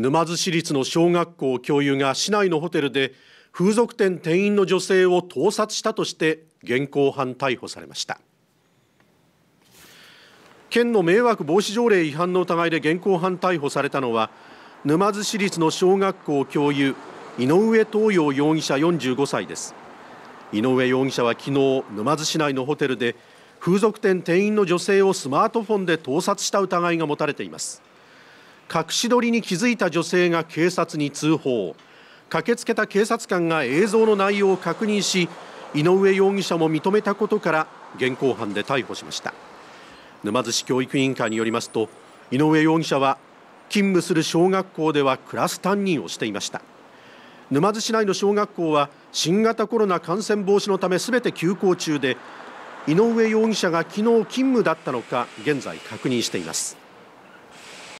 沼津市立の小学校教諭が市内のホテルで風俗店店員の女性を盗撮したとして現行犯逮捕されました県の迷惑防止条例違反の疑いで現行犯逮捕されたのは沼津市立の小学校教諭井上東洋容疑者45歳です井上容疑者は昨日沼津市内のホテルで風俗店店員の女性をスマートフォンで盗撮した疑いが持たれています隠し撮りに気づいた女性が警察に通報駆けつけた警察官が映像の内容を確認し井上容疑者も認めたことから現行犯で逮捕しました沼津市教育委員会によりますと井上容疑者は勤務する小学校ではクラス担任をしていました沼津市内の小学校は新型コロナ感染防止のためすべて休校中で井上容疑者が昨日勤務だったのか現在確認しています